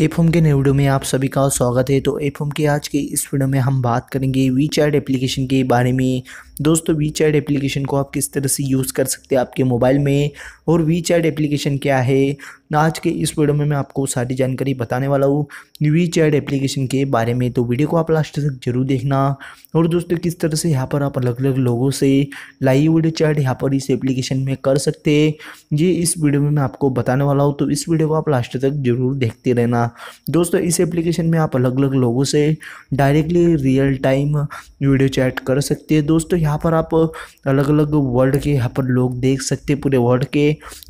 एफोम के वीडियो में आप सभी का स्वागत है तो एफोम के आज के इस वीडियो में हम बात करेंगे वी चैट एप्लीकेशन के बारे में दोस्तों वी चैट एप्लीकेशन को आप किस तरह से यूज़ कर सकते हैं आपके मोबाइल में और वी चैट एप्लीकेशन क्या है आज के इस वीडियो में मैं आपको सारी जानकारी बताने वाला हूँ वी चैट एप्लीकेशन के बारे में तो वीडियो को आप लास्ट तक जरूर देखना और दोस्तों किस तरह से यहाँ पर आप अलग अलग लोगों से लाइव वीडियो चैट यहाँ पर इस एप्लीकेशन में कर सकते ये इस वीडियो में मैं आपको बताने वाला हूँ तो इस वीडियो को आप लास्ट तक जरूर देखते रहना दोस्तों इस एप्लीकेशन में आप अलग अलग लोगों से directly real time video chat कर सकते हैं दोस्तों यहाँ पर आप अलग अलग वर्ल्ड के यहाँ पर लोग देख सकते हैं पूरे वर्ल्ड के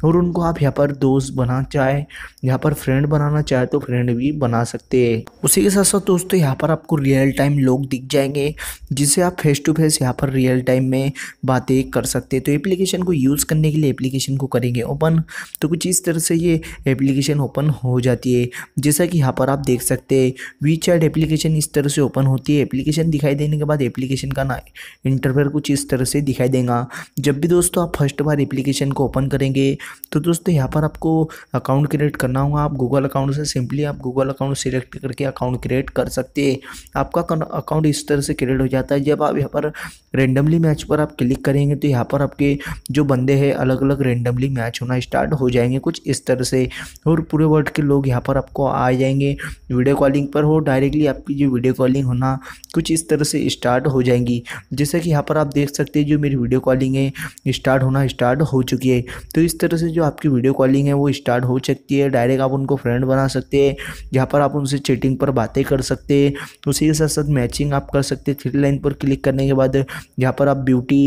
और उनको आप यहाँ पर दोस्त बना चाहे यहाँ पर फ्रेंड बनाना चाहे तो फ्रेंड भी बना सकते हैं उसी के साथ साथ दोस्तों यहाँ पर आपको रियल टाइम लोग दिख जाएंगे जिसे आप फेस टू फेस यहाँ पर रियल टाइम में बातें कर सकते हैं तो एप्लीकेशन को यूज़ करने के लिए एप्लीकेशन को करेंगे ओपन तो कुछ इस तरह से ये एप्लीकेशन ओपन हो जाती है जैसा कि यहाँ पर आप देख सकते हैं वी एप्लीकेशन इस तरह से ओपन होती है एप्लीकेशन दिखाई देने के बाद एप्लीकेशन का ना इंटरव्यू इंटरफेयर कुछ इस तरह से दिखाई देगा जब भी दोस्तों आप फर्स्ट बार एप्लीकेशन को ओपन करेंगे तो दोस्तों यहाँ पर आपको अकाउंट क्रिएट करना होगा आप गूगल अकाउंट से सिंपली आप गूगल अकाउंट सेलेक्ट करके अकाउंट क्रिएट कर सकते हैं आपका अकाउंट इस तरह से क्रिएट हो जाता है जब आप यहाँ पर रेंडमली मैच पर आप क्लिक करेंगे तो यहाँ पर आपके जो बंदे हैं अलग अलग रेंडमली मैच होना स्टार्ट हो जाएंगे कुछ इस तरह से और पूरे वर्ल्ड के लोग यहाँ पर आपको आ जाएंगे वीडियो कॉलिंग पर हो डायरेक्टली आपकी जो वीडियो कॉलिंग होना कुछ इस तरह से स्टार्ट हो जाएंगी जैसे कि यहाँ पर आप देख सकते हैं जो मेरी वीडियो कॉलिंग है स्टार्ट होना स्टार्ट हो चुकी है तो इस तरह से जो आपकी वीडियो कॉलिंग है वो स्टार्ट हो सकती है डायरेक्ट आप उनको फ्रेंड बना सकते हैं जहाँ पर आप उनसे चैटिंग पर बातें कर सकते हैं उसी के साथ साथ मैचिंग आप कर सकते हैं थ्री लाइन पर क्लिक करने के बाद जहाँ पर आप ब्यूटी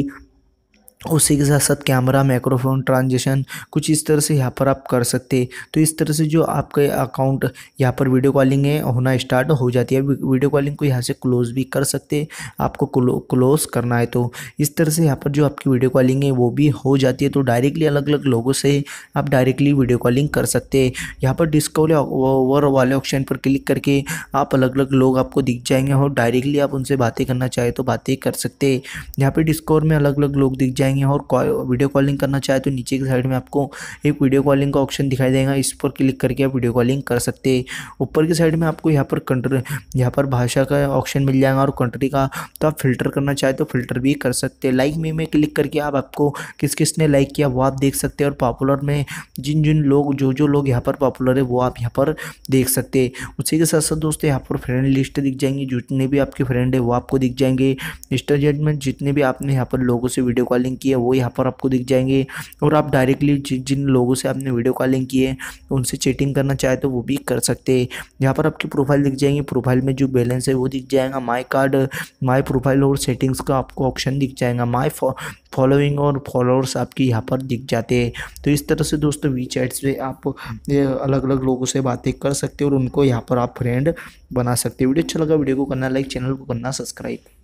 उसी के साथ साथ कैमरा माइक्रोफोन ट्रांजेक्शन कुछ इस तरह से यहाँ पर आप कर सकते तो इस तरह से जो आपके अकाउंट यहाँ पर वीडियो कॉलिंग है होना स्टार्ट हो जाती है वीडियो कॉलिंग को यहाँ से क्लोज भी कर सकते आपको क्लोज करना है तो इस तरह से यहाँ पर जो आपकी वीडियो कॉलिंग है वो भी हो जाती है तो डायरेक्टली अलग अलग लोगों से आप डायरेक्टली वीडियो कॉलिंग कर सकते हैं यहाँ पर डिस्कवरी ओवर वाले ऑप्शन पर क्लिक करके आप अलग अलग लोग आपको दिख जाएंगे और डायरेक्टली आप उनसे बातें करना चाहें तो बातें कर सकते यहाँ पर डिस्कवर में अलग अलग लोग दिख जाएंगे जाएंगे और वीडियो कॉलिंग करना चाहे तो नीचे की साइड में आपको एक वीडियो कॉलिंग का ऑप्शन दिखाई देगा इस पर क्लिक करके आप वीडियो कॉलिंग कर सकते हैं ऊपर की साइड में आपको यहाँ पर कंट्री यहाँ पर भाषा का ऑप्शन मिल जाएगा और कंट्री का तो आप फिल्टर करना चाहे तो फिल्टर भी कर सकते हैं लाइक में क्लिक करके आप आपको किस किस ने लाइक किया वो आप देख सकते हैं और पॉपुलर में जिन जिन लोग जो जो लोग यहाँ पर पॉपुलर है वो आप यहाँ पर देख सकते हैं उसी के साथ साथ दोस्तों यहाँ पर फ्रेंड लिस्ट दिख जाएंगी जितने भी आपके फ्रेंड है वो आपको दिख जाएंगे इंस्टाजेट में जितने भी आपने यहाँ पर लोगों से वीडियो कॉलिंग किए वो यहाँ पर आपको दिख जाएंगे और आप डायरेक्टली जिन लोगों से आपने वीडियो कॉलिंग की है उनसे चैटिंग करना चाहे तो वो भी कर सकते हैं यहाँ पर आपकी प्रोफाइल दिख जाएंगी प्रोफाइल में जो बैलेंस है वो दिख जाएगा माई कार्ड माई प्रोफाइल और सेटिंग्स का आपको ऑप्शन दिख जाएगा माई फॉलोइंग और फॉलोअर्स आपके यहाँ पर दिख जाते हैं तो इस तरह से दोस्तों वी चैट्स पे आप अलग अलग लोगों से बातें कर सकते हो और उनको यहाँ पर आप फ्रेंड बना सकते हो वीडियो अच्छा लगा वीडियो को करना लाइक चैनल को करना सब्सक्राइब